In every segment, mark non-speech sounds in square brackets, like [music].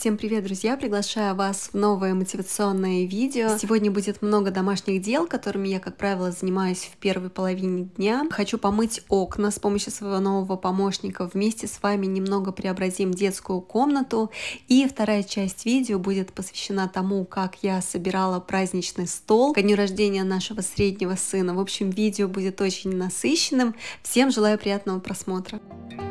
Всем привет, друзья! Приглашаю вас в новое мотивационное видео. Сегодня будет много домашних дел, которыми я, как правило, занимаюсь в первой половине дня. Хочу помыть окна с помощью своего нового помощника. Вместе с вами немного преобразим детскую комнату. И вторая часть видео будет посвящена тому, как я собирала праздничный стол ко дню рождения нашего среднего сына. В общем, видео будет очень насыщенным. Всем желаю приятного просмотра! Thank you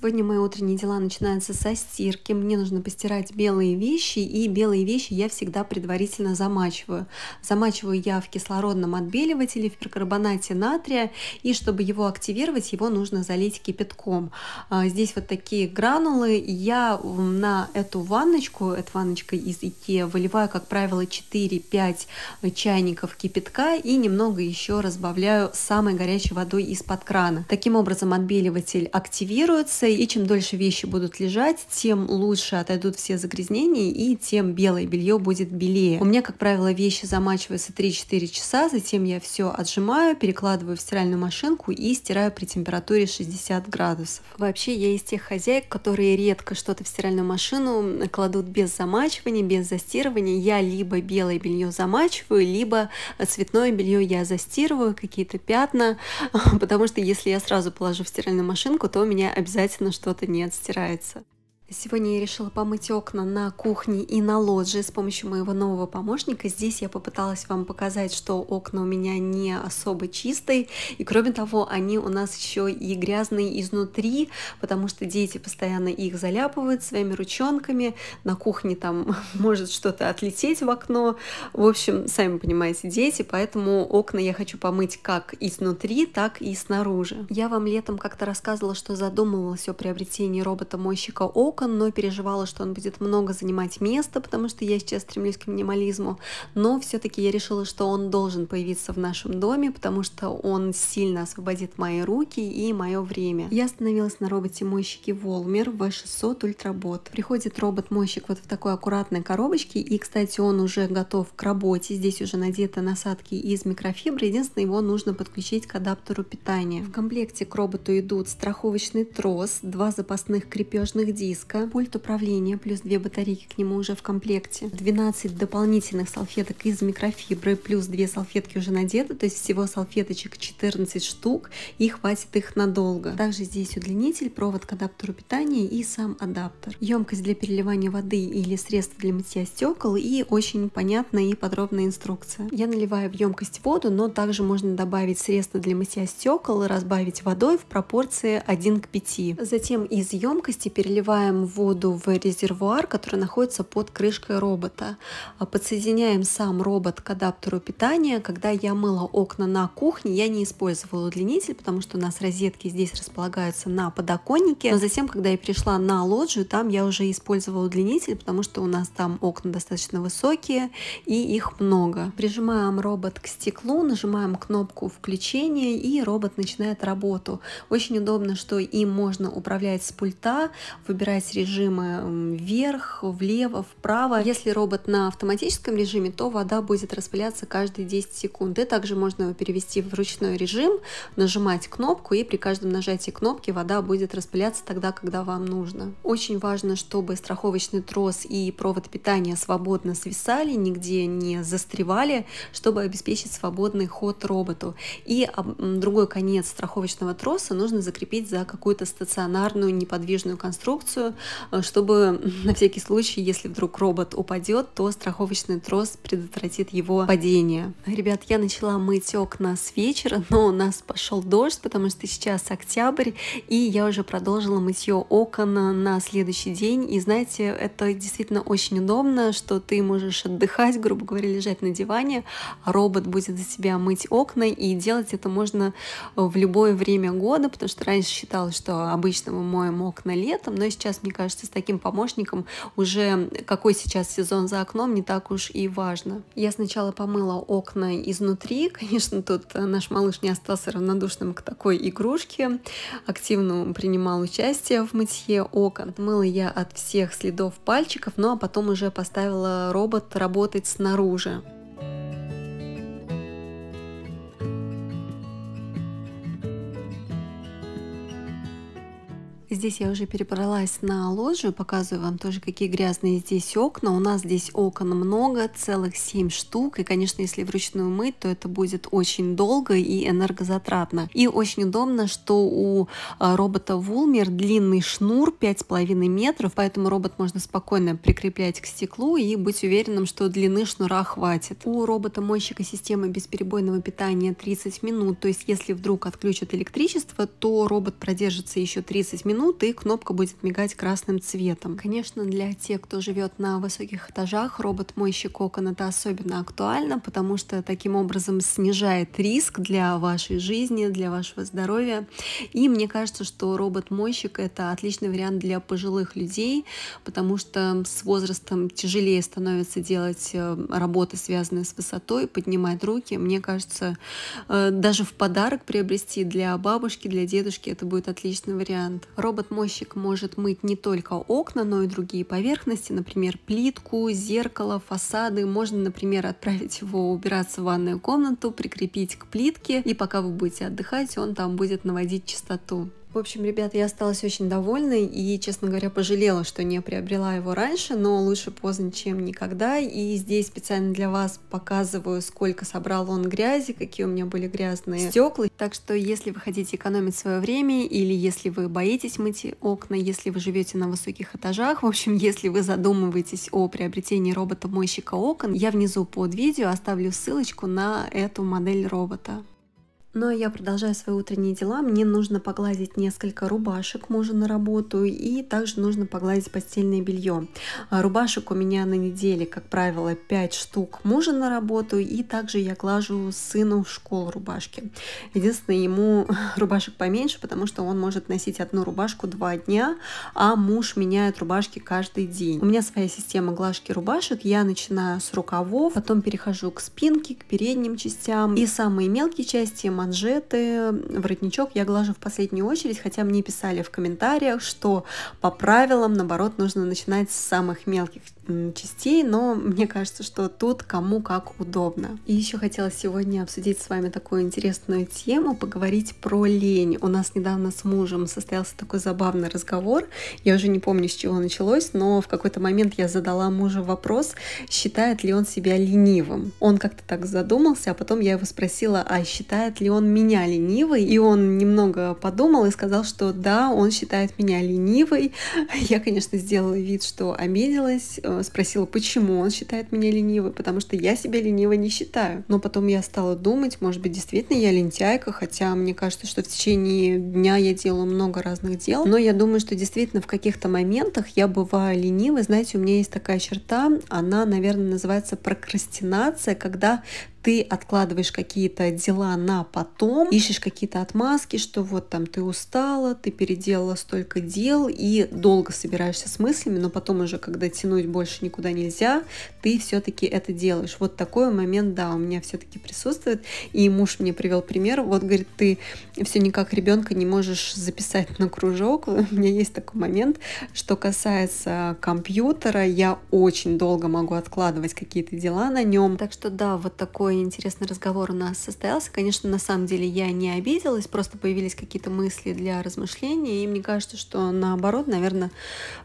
Сегодня мои утренние дела начинаются со стирки. Мне нужно постирать белые вещи, и белые вещи я всегда предварительно замачиваю. Замачиваю я в кислородном отбеливателе, в перкарбонате натрия, и чтобы его активировать, его нужно залить кипятком. А, здесь вот такие гранулы. Я на эту ванночку, эта ванночка из IKEA выливаю, как правило, 4-5 чайников кипятка и немного еще разбавляю самой горячей водой из-под крана. Таким образом отбеливатель активируется, и чем дольше вещи будут лежать, тем лучше отойдут все загрязнения и тем белое белье будет белее. У меня, как правило, вещи замачиваются 3-4 часа, затем я все отжимаю, перекладываю в стиральную машинку и стираю при температуре 60 градусов. Вообще, я из тех хозяек, которые редко что-то в стиральную машину кладут без замачивания, без застирывания. Я либо белое белье замачиваю, либо цветное белье я застирываю, какие-то пятна, [laughs] потому что если я сразу положу в стиральную машинку, то у меня обязательно обязательно что-то не отстирается. Сегодня я решила помыть окна на кухне и на лоджии с помощью моего нового помощника. Здесь я попыталась вам показать, что окна у меня не особо чистые. И кроме того, они у нас еще и грязные изнутри, потому что дети постоянно их заляпывают своими ручонками. На кухне там [laughs] может что-то отлететь в окно. В общем, сами понимаете, дети. Поэтому окна я хочу помыть как изнутри, так и снаружи. Я вам летом как-то рассказывала, что задумывалась о приобретении робота-мойщика окна окон, но переживала, что он будет много занимать места, потому что я сейчас стремлюсь к минимализму. Но все-таки я решила, что он должен появиться в нашем доме, потому что он сильно освободит мои руки и мое время. Я остановилась на роботе мойщики Волмер V600 Ультработ. Приходит робот-мойщик вот в такой аккуратной коробочке, и, кстати, он уже готов к работе. Здесь уже надеты насадки из микрофибры. Единственное, его нужно подключить к адаптеру питания. В комплекте к роботу идут страховочный трос, два запасных крепежных диска, блеска. Пульт управления плюс две батарейки к нему уже в комплекте. 12 дополнительных салфеток из микрофибры плюс две салфетки уже надеты. То есть всего салфеточек 14 штук и хватит их надолго. Также здесь удлинитель, провод к адаптеру питания и сам адаптер. Емкость для переливания воды или средства для мытья стекол и очень понятная и подробная инструкция. Я наливаю в емкость воду, но также можно добавить средства для мытья стекол и разбавить водой в пропорции 1 к 5. Затем из емкости переливаем наливаем воду в резервуар, который находится под крышкой робота. А, подсоединяем сам робот к адаптеру питания. Когда я мыла окна на кухне, я не использовала удлинитель, потому что у нас розетки здесь располагаются на подоконнике. Но затем, когда я пришла на лоджию, там я уже использовала удлинитель, потому что у нас там окна достаточно высокие и их много. Прижимаем робот к стеклу, нажимаем кнопку включения и робот начинает работу. Очень удобно, что им можно управлять с пульта, выбирать менялись режимы вверх, влево, вправо. Если робот на автоматическом режиме, то вода будет распыляться каждые 10 секунд. И также можно его перевести в ручной режим, нажимать кнопку, и при каждом нажатии кнопки вода будет распыляться тогда, когда вам нужно. Очень важно, чтобы страховочный трос и провод питания свободно свисали, нигде не застревали, чтобы обеспечить свободный ход роботу. И другой конец страховочного троса нужно закрепить за какую-то стационарную неподвижную конструкцию, Э, чтобы [laughs] на всякий случай, если вдруг робот упадет, то страховочный трос предотвратит его падение. Ребят, я начала мыть окна с вечера, [laughs] но у нас пошел дождь, потому что сейчас октябрь, и я уже продолжила мытье окон на следующий день. И знаете, это действительно очень удобно, что ты можешь отдыхать, грубо говоря, лежать на диване, а робот будет за тебя мыть окна, и делать это можно в любое время года, потому что раньше считалось, что обычно мы моем окна летом, но сейчас мне мне кажется, с таким помощником уже какой сейчас сезон за окном не так уж и важно. Я сначала помыла окна изнутри, [laughs] конечно, тут э, наш малыш не остался равнодушным к такой игрушке, активно принимал участие в мытье окон. Мыла я от всех следов пальчиков, ну а потом уже поставила робот работать снаружи. Здесь я уже перебралась на ложу, показываю вам тоже, какие грязные здесь окна. У нас здесь окон много, целых 7 штук. И, конечно, если вручную мыть, то это будет очень долго и энергозатратно. И очень удобно, что у а, робота Вулмер длинный шнур 5,5 метров, поэтому робот можно спокойно прикреплять к стеклу и быть уверенным, что длины шнура хватит. У робота-мойщика системы бесперебойного питания 30 минут, то есть если вдруг отключат электричество, то робот продержится еще 30 минут, минут, и кнопка будет мигать красным цветом. Конечно, для тех, кто живет на высоких этажах, робот-мойщик окон это особенно актуально, потому что таким образом снижает риск для вашей жизни, для вашего здоровья. И мне кажется, что робот-мойщик это отличный вариант для пожилых людей, потому что с возрастом тяжелее становится делать э, работы, связанные с высотой, поднимать руки. Мне кажется, э, даже в подарок приобрести для бабушки, для дедушки это будет отличный вариант. Робот-мойщик может мыть не только окна, но и другие поверхности, например, плитку, зеркало, фасады. Можно, например, отправить его убираться в ванную комнату, прикрепить к плитке, и пока вы будете отдыхать, он там будет наводить чистоту. В общем, ребята, я осталась очень довольна и, честно говоря, пожалела, что не приобрела его раньше, но лучше поздно, чем никогда. И здесь специально для вас показываю, сколько собрал он грязи, какие у меня были грязные стекла. Так что, если вы хотите экономить свое время или если вы боитесь мыть окна, если вы живете на высоких этажах, в общем, если вы задумываетесь о приобретении робота-мойщика окон, я внизу под видео оставлю ссылочку на эту модель робота. Ну а я продолжаю свои утренние дела. Мне нужно погладить несколько рубашек мужа на работу и также нужно погладить постельное белье. А, рубашек у меня на неделе, как правило, 5 штук мужа на работу и также я глажу сыну в школу рубашки. Единственное, ему [laughs] рубашек поменьше, потому что он может носить одну рубашку два дня, а муж меняет рубашки каждый день. У меня своя система глажки рубашек. Я начинаю с рукавов, потом перехожу к спинке, к передним частям и самые мелкие части манжеты, воротничок я глажу в последнюю очередь, хотя мне писали в комментариях, что по правилам, наоборот, нужно начинать с самых мелких частей, но мне кажется, что тут кому как удобно. И еще хотела сегодня обсудить с вами такую интересную тему, поговорить про лень. У нас недавно с мужем состоялся такой забавный разговор, я уже не помню, с чего началось, но в какой-то момент я задала мужу вопрос, считает ли он себя ленивым. Он как-то так задумался, а потом я его спросила, а считает ли ли он меня ленивой, и он немного подумал и сказал, что да, он считает меня ленивой. [laughs] Я, конечно, сделала вид, что обиделась, э, спросила, почему он считает меня ленивой, потому что я себя ленивой не считаю. Но потом я стала думать, может быть, действительно я лентяйка, хотя мне кажется, что в течение дня я делаю много разных дел, но я думаю, что действительно в каких-то моментах я бываю ленивой. Знаете, у меня есть такая черта, она, наверное, называется прокрастинация, когда ты откладываешь какие-то дела на потом, ищешь какие-то отмазки, что вот там ты устала, ты переделала столько дел и долго собираешься с мыслями, но потом уже, когда тянуть больше никуда нельзя, ты все-таки это делаешь. Вот такой момент, да, у меня все-таки присутствует. И муж мне привел пример, вот говорит, ты все никак ребенка не можешь записать на кружок. [laughs] У меня есть такой момент, что касается компьютера, я очень долго могу откладывать какие-то дела на нем. Так что да, вот такой интересный разговор у нас состоялся. Конечно, на самом деле я не обиделась, просто появились какие-то мысли для размышления, и мне кажется, что наоборот, наверное,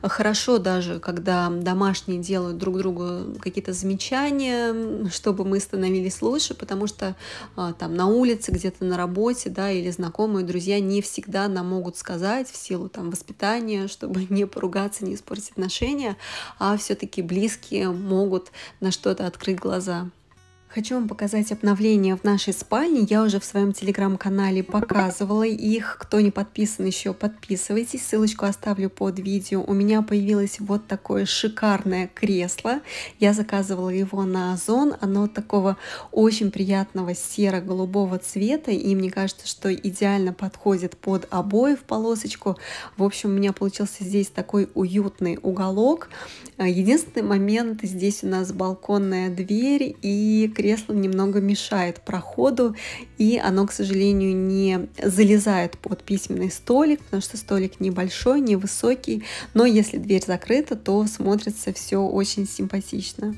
хорошо даже, когда домашние делают друг другу какие-то замечания, чтобы мы становились лучше, потому что а, там на улице, где-то на работе, да, или знакомые, друзья не всегда нам могут сказать в силу там воспитания, [laughs] чтобы не поругаться, не испортить отношения, а все-таки близкие могут на что-то открыть глаза. Хочу вам показать обновления в нашей спальне. Я уже в своем телеграм-канале показывала их. Кто не подписан еще, подписывайтесь. Ссылочку оставлю под видео. У меня появилось вот такое шикарное кресло. Я заказывала его на Озон. Оно такого очень приятного серо-голубого цвета. И мне кажется, что идеально подходит под обои в полосочку. В общем, у меня получился здесь такой уютный уголок. Единственный момент, здесь у нас балконная дверь и кресло немного мешает проходу, и оно, к сожалению, не залезает под письменный столик, потому что столик небольшой, невысокий, но если дверь закрыта, то смотрится все очень симпатично.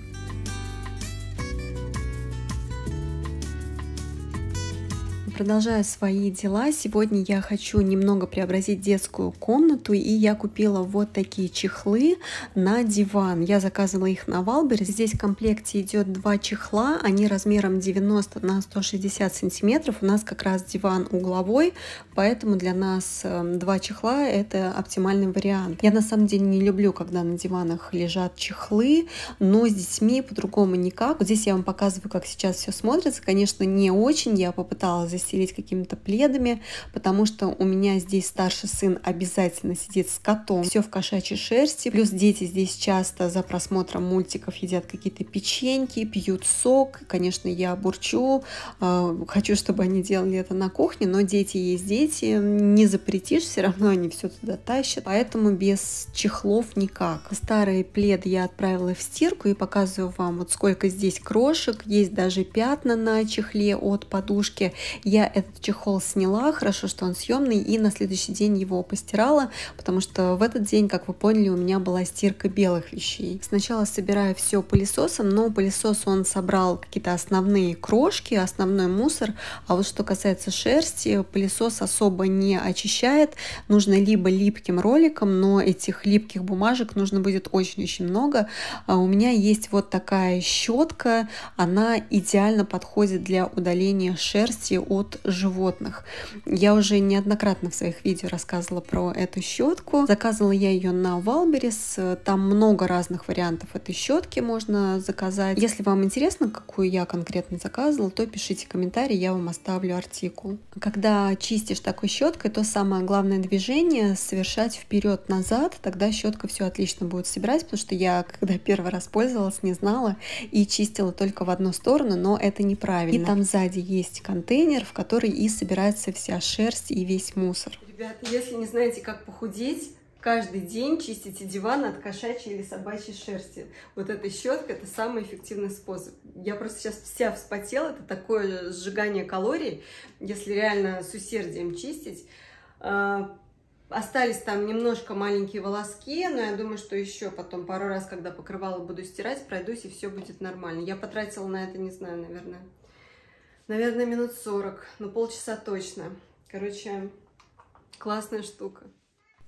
продолжаю свои дела. Сегодня я хочу немного преобразить детскую комнату, и я купила вот такие чехлы на диван. Я заказывала их на Валберес. Здесь в комплекте идет два чехла, они размером 90 на 160 сантиметров. У нас как раз диван угловой, поэтому для нас э, два чехла – это оптимальный вариант. Я на самом деле не люблю, когда на диванах лежат чехлы, но с детьми по-другому никак. Вот здесь я вам показываю, как сейчас все смотрится. Конечно, не очень. Я попыталась здесь постелить какими-то пледами, потому что у меня здесь старший сын обязательно сидит с котом, все в кошачьей шерсти, плюс дети здесь часто за просмотром мультиков едят какие-то печеньки, пьют сок, конечно, я бурчу, а, хочу, чтобы они делали это на кухне, но дети есть дети, не запретишь, все равно они все туда тащат, поэтому без чехлов никак. Старый плед я отправила в стирку и показываю вам, вот сколько здесь крошек, есть даже пятна на чехле от подушки. Я я этот чехол сняла, хорошо, что он съемный, и на следующий день его постирала, потому что в этот день, как вы поняли, у меня была стирка белых вещей. Сначала собираю все пылесосом, но пылесос он собрал какие-то основные крошки, основной мусор, а вот что касается шерсти, пылесос особо не очищает, нужно либо липким роликом, но этих липких бумажек нужно будет очень-очень много. А у меня есть вот такая щетка, она идеально подходит для удаления шерсти от от животных. Я уже неоднократно в своих видео рассказывала про эту щетку. Заказывала я ее на Валберис. Там много разных вариантов этой щетки можно заказать. Если вам интересно, какую я конкретно заказывала, то пишите комментарий, я вам оставлю артикул. Когда чистишь такой щеткой, то самое главное движение совершать вперед-назад, тогда щетка все отлично будет собирать, потому что я, когда первый раз пользовалась, не знала и чистила только в одну сторону, но это неправильно. И там сзади есть контейнер, в которой и собирается вся шерсть и весь мусор. Ребята, если не знаете, как похудеть, каждый день чистите диван от кошачьей или собачьей шерсти. Вот эта щетка – это самый эффективный способ. Я просто сейчас вся вспотела, это такое сжигание калорий, если реально с усердием чистить. А, остались там немножко маленькие волоски, но я думаю, что еще потом пару раз, когда покрывало буду стирать, пройдусь и все будет нормально. Я потратила на это, не знаю, наверное, наверное, минут 40, но ну, полчаса точно. Короче, классная штука.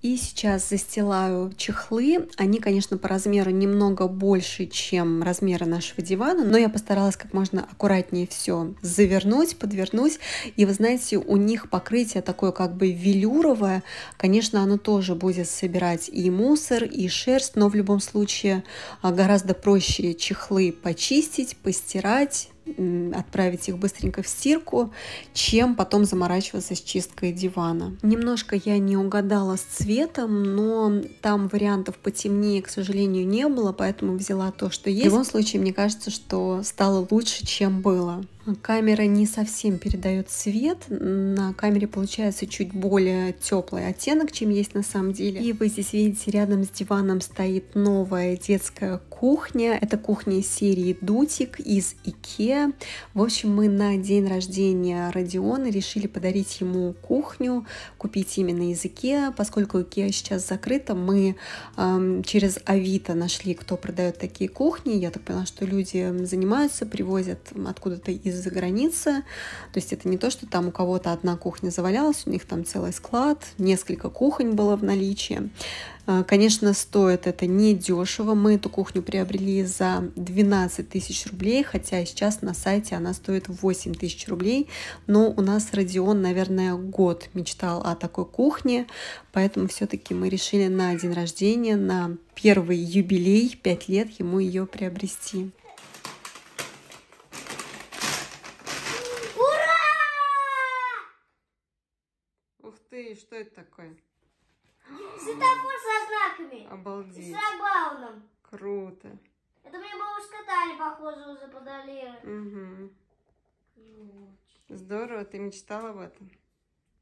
И сейчас застилаю чехлы. Они, конечно, по размеру немного больше, чем размеры нашего дивана, но я постаралась как можно аккуратнее все завернуть, подвернуть. И вы знаете, у них покрытие такое как бы велюровое. Конечно, оно тоже будет собирать и мусор, и шерсть, но в любом случае а, гораздо проще чехлы почистить, постирать, отправить их быстренько в стирку, чем потом заморачиваться с чисткой дивана. Немножко я не угадала с цветом, но там вариантов потемнее, к сожалению, не было, поэтому взяла то, что есть. В любом случае, мне кажется, что стало лучше, чем было. Камера не совсем передает свет, на камере получается чуть более теплый оттенок, чем есть на самом деле. И вы здесь видите, рядом с диваном стоит новая детская кухня. Это кухня серии Дутик из Икеа. В общем, мы на день рождения Родиона решили подарить ему кухню, купить именно из Икеа. Поскольку Икеа сейчас закрыта, мы эм, через Авито нашли, кто продает такие кухни. Я так поняла, что люди эм, занимаются, привозят откуда-то из из-за границы. То есть это не то, что там у кого-то одна кухня завалялась, у них там целый склад, несколько кухонь было в наличии. Э, конечно, стоит это не дешево. Мы эту кухню приобрели за 12 тысяч рублей, хотя сейчас на сайте она стоит 8 тысяч рублей. Но у нас Родион, наверное, год мечтал о такой кухне, поэтому все-таки мы решили на день рождения, на первый юбилей, 5 лет ему ее приобрести. что это такое? Светофор со знаками. Обалдеть. И с рабауном. Круто. Это мне бабушка Таня, похоже, уже подарила. Угу. Здорово, ты мечтала об этом?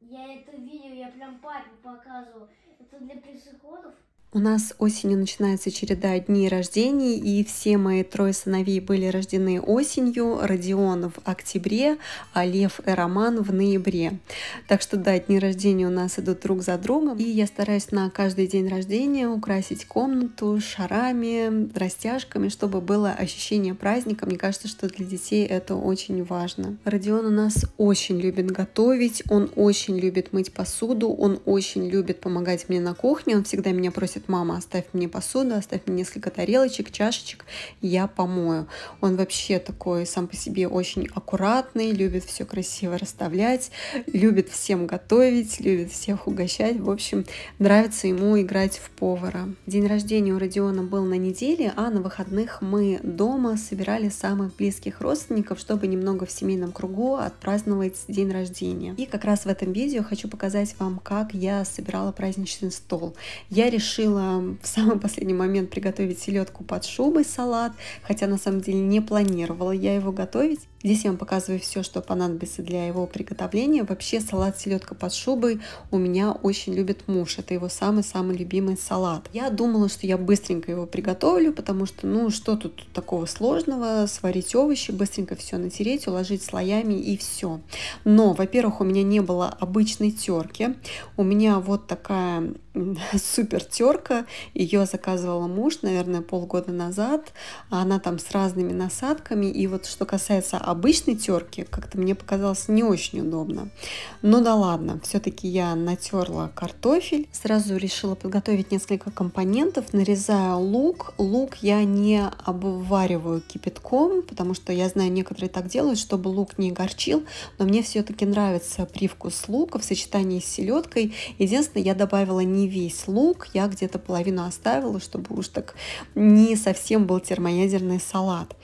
Я это видел, я прям папе показывал. Это для пешеходов? У нас осенью начинается череда дней рождений, и все мои трое сыновей были рождены осенью, Родион в октябре, а Лев и Роман в ноябре. Так что да, дни рождения у нас идут друг за другом, и я стараюсь на каждый день рождения украсить комнату шарами, растяжками, чтобы было ощущение праздника. Мне кажется, что для детей это очень важно. Родион у нас очень любит готовить, он очень любит мыть посуду, он очень любит помогать мне на кухне, он всегда меня просит просит, мама, оставь мне посуду, оставь мне несколько тарелочек, чашечек, я помою. Он вообще такой сам по себе очень аккуратный, любит все красиво расставлять, любит всем готовить, любит всех угощать. В общем, нравится ему играть в повара. День рождения у Родиона был на неделе, а на выходных мы дома собирали самых близких родственников, чтобы немного в семейном кругу отпраздновать день рождения. И как раз в этом видео хочу показать вам, как я собирала праздничный стол. Я решила решила в самый последний момент приготовить селедку под шубой салат, хотя на самом деле не планировала я его готовить. Здесь я вам показываю все, что понадобится для его приготовления. Вообще салат селедка под шубой у меня очень любит муж. Это его самый-самый любимый салат. Я думала, что я быстренько его приготовлю, потому что, ну, что тут такого сложного? Сварить овощи, быстренько все натереть, уложить слоями и все. Но, во-первых, у меня не было обычной терки. У меня вот такая [laughs] супер терка. Ее заказывала муж, наверное, полгода назад. Она там с разными насадками. И вот что касается обычной терке как-то мне показалось не очень удобно. Ну да ладно, все-таки я натерла картофель. Сразу решила подготовить несколько компонентов. Нарезаю лук. Лук я не обвариваю кипятком, потому что я знаю, некоторые так делают, чтобы лук не горчил. Но мне все-таки нравится привкус лука в сочетании с селедкой. Единственное, я добавила не весь лук, я где-то половину оставила, чтобы уж так не совсем был термоядерный салат.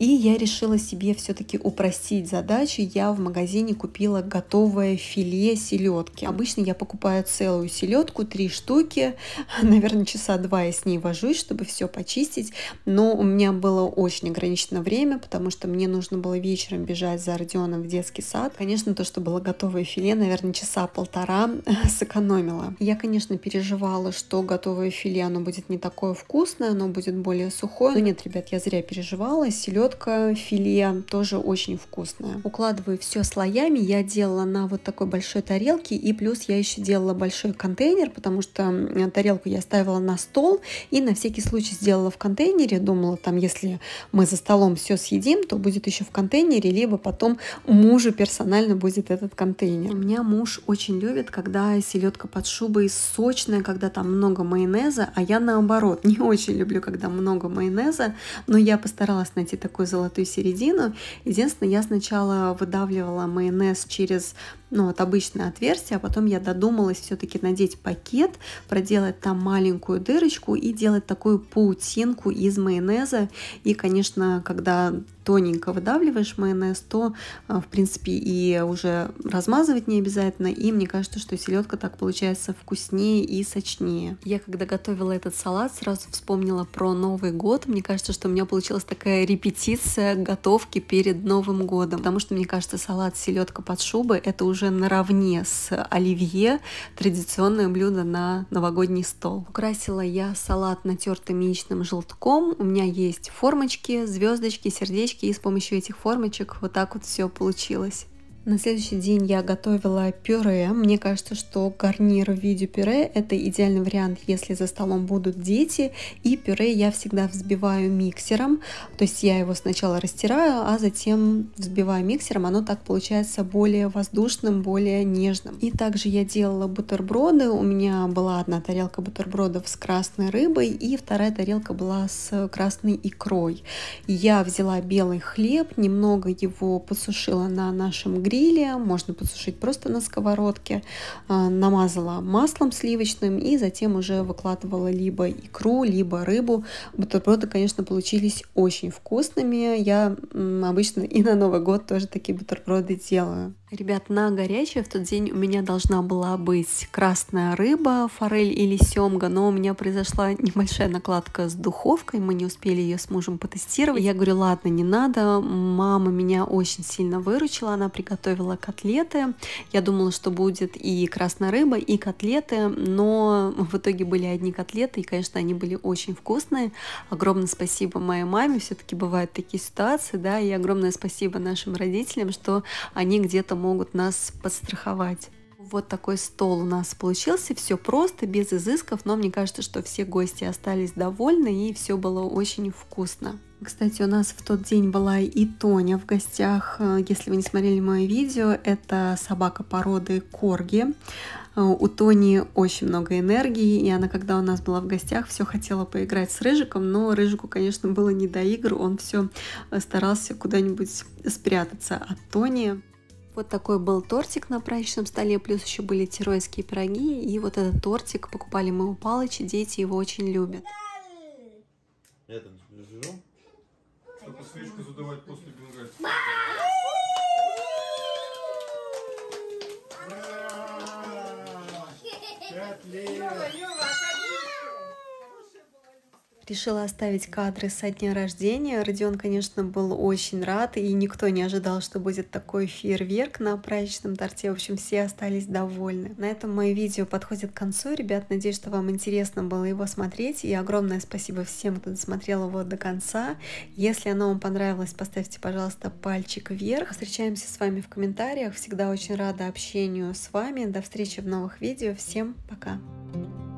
И я решила себе все-таки упростить задачу, я в магазине купила готовое филе селедки. Обычно я покупаю целую селедку, три штуки, [laughs] наверное, часа два я с ней вожусь, чтобы все почистить, но у меня было очень ограничено время, потому что мне нужно было вечером бежать за Родионом в детский сад. Конечно, то, что было готовое филе, наверное, часа полтора [laughs] сэкономила. Я, конечно, переживала, что готовое филе, оно будет не такое вкусное, оно будет более сухое. Но нет, ребят, я зря переживала. Селедка, филе тоже очень вкусная. Укладываю все слоями. Я делала на вот такой большой тарелке. И плюс я еще делала большой контейнер, потому что тарелку я ставила на стол. И на всякий случай сделала в контейнере. Думала, там, если мы за столом все съедим, то будет еще в контейнере. Либо потом мужу персонально будет этот контейнер. У меня муж очень любит, когда селедка под шубой сочная, когда там много майонеза. А я наоборот, [laughs] не очень люблю, когда много майонеза. Но я постаралась найти такую золотую середину. Единственное, я сначала выдавливала майонез через ну, вот обычное отверстие, а потом я додумалась все-таки надеть пакет, проделать там маленькую дырочку и делать такую паутинку из майонеза. И, конечно, когда тоненько выдавливаешь майонез, то, э, в принципе, и уже размазывать не обязательно. И мне кажется, что селедка так получается вкуснее и сочнее. Я, когда готовила этот салат, сразу вспомнила про Новый год. Мне кажется, что у меня получилась такая репетиция готовки перед Новым годом. Потому что, мне кажется, салат селедка под шубой это уже уже наравне с оливье традиционное блюдо на новогодний стол. Украсила я салат натертым яичным желтком. У меня есть формочки, звездочки, сердечки, и с помощью этих формочек вот так вот все получилось. На следующий день я готовила пюре. Мне кажется, что гарнир в виде пюре – это идеальный вариант, если за столом будут дети. И пюре я всегда взбиваю миксером. То есть я его сначала растираю, а затем взбиваю миксером. Оно так получается более воздушным, более нежным. И также я делала бутерброды. У меня была одна тарелка бутербродов с красной рыбой и вторая тарелка была с красной икрой. Я взяла белый хлеб, немного его посушила на нашем гриле изделия, можно подсушить просто на сковородке. А, намазала маслом сливочным и затем уже выкладывала либо икру, либо рыбу. Бутерброды, конечно, получились очень вкусными. Я обычно и на Новый год тоже такие бутерброды делаю. Ребят, на горячее в тот день у меня должна была быть красная рыба, форель или семга, но у меня произошла небольшая накладка с духовкой, мы не успели ее с мужем потестировать. Я говорю, ладно, не надо, мама меня очень сильно выручила, она приготовила котлеты. Я думала, что будет и красная рыба, и котлеты, но в итоге были одни котлеты, и, конечно, они были очень вкусные. Огромное спасибо моей маме, все-таки бывают такие ситуации, да, и огромное спасибо нашим родителям, что они где-то могут нас подстраховать. Вот такой стол у нас получился, все просто, без изысков, но мне кажется, что все гости остались довольны и все было очень вкусно. Кстати, у нас в тот день была и Тоня в гостях. Э, если вы не смотрели мое видео, это собака породы Корги. Э, у Тони очень много энергии, и она, когда у нас была в гостях, все хотела поиграть с Рыжиком, но Рыжику, конечно, было не до игр, он все э, старался куда-нибудь спрятаться от Тони. Вот такой был тортик на праздничном столе, плюс еще были тирольские пироги. И вот этот тортик покупали мы у Палыча, дети его очень любят. Это, зажжем? свечку задавать после Пять лет! Решила оставить кадры со дня рождения. Родион, конечно, был очень рад, и никто не ожидал, что будет такой фейерверк на праздничном торте. В общем, все остались довольны. На этом мое видео подходит к концу. Ребят, надеюсь, что вам интересно было его смотреть. И огромное спасибо всем, кто досмотрел его до конца. Если оно вам понравилось, поставьте, пожалуйста, пальчик вверх. Встречаемся с вами в комментариях. Всегда очень рада общению с вами. До встречи в новых видео. Всем пока! Thank you